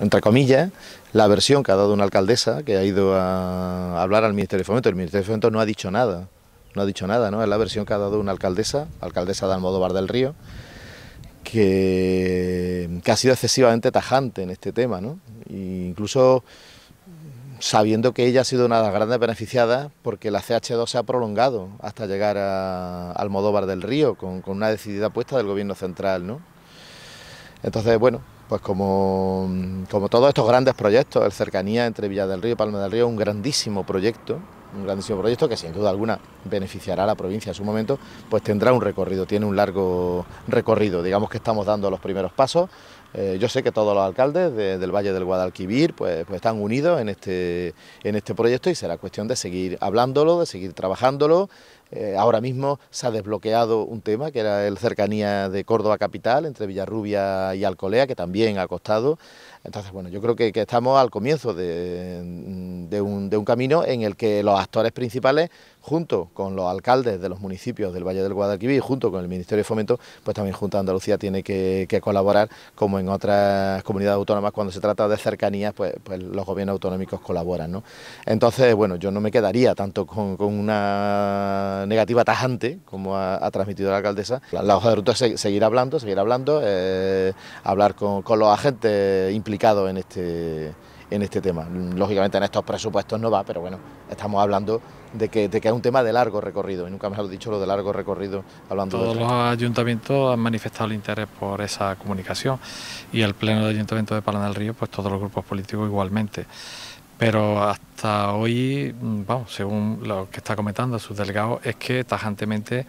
entre comillas, la versión que ha dado una alcaldesa que ha ido a hablar al Ministerio de Fomento. El Ministerio de Fomento no ha dicho nada, no ha dicho nada, ¿no? Es la versión que ha dado una alcaldesa, alcaldesa de Almodóvar del Río, que, ha sido excesivamente tajante en este tema, ¿no? E incluso sabiendo que ella ha sido una de las grandes beneficiadas porque la CH2 se ha prolongado hasta llegar a Almodóvar del Río con, con una decidida apuesta del gobierno central, ¿no? Entonces, bueno, pues como, como todos estos grandes proyectos, el Cercanía entre Villa del Río y Palma del Río, un grandísimo proyecto, un grandísimo proyecto que sin duda alguna beneficiará a la provincia en su momento, pues tendrá un recorrido, tiene un largo recorrido. Digamos que estamos dando los primeros pasos, eh, yo sé que todos los alcaldes del Valle del Guadalquivir pues, pues, están unidos en este, en este proyecto y será cuestión de seguir hablándolo, de seguir trabajándolo. Eh, ahora mismo se ha desbloqueado un tema que era el cercanía de Córdoba Capital entre Villarrubia y Alcolea, que también ha costado. Entonces, bueno, yo creo que, estamos al comienzo de, un, de un camino en el que los actores principales, junto con los alcaldes de los municipios del Valle del Guadalquivir, junto con el Ministerio de Fomento, pues también Junta Andalucía tiene que, que colaborar como en otras comunidades autónomas, cuando se trata de cercanías, pues, pues los gobiernos autonómicos colaboran. Entonces, bueno, yo no me quedaría tanto con, una negativa tajante como ha, transmitido la alcaldesa. La, hoja de ruta es seguir hablando, seguir hablando, eh, hablar con los agentes implicados en este en este tema. Lógicamente en estos presupuestos no va, pero bueno, estamos hablando de que, de que es un tema de largo recorrido, y nunca me lo dicho lo de largo recorrido hablando Todos los ayuntamientos han manifestado el interés por esa comunicación y el Pleno de Ayuntamiento de Palan del Río, pues todos los grupos políticos igualmente. Pero hasta hoy, mm, vamos, según lo que está comentando sus delegados, es que tajantemente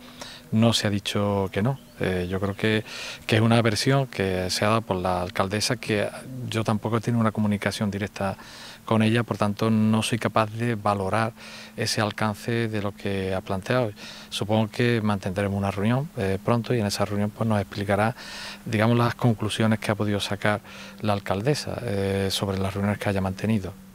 no se ha dicho que no. Eh, yo creo que, es una versión que se ha dado por la alcaldesa, que yo tampoco he tenido una comunicación directa con ella, por tanto no soy capaz de valorar ese alcance de lo que ha planteado. Supongo que mantendremos una reunión eh, pronto y en esa reunión pues, nos explicará, digamos, las conclusiones que ha podido sacar la alcaldesa eh, sobre las reuniones que haya mantenido.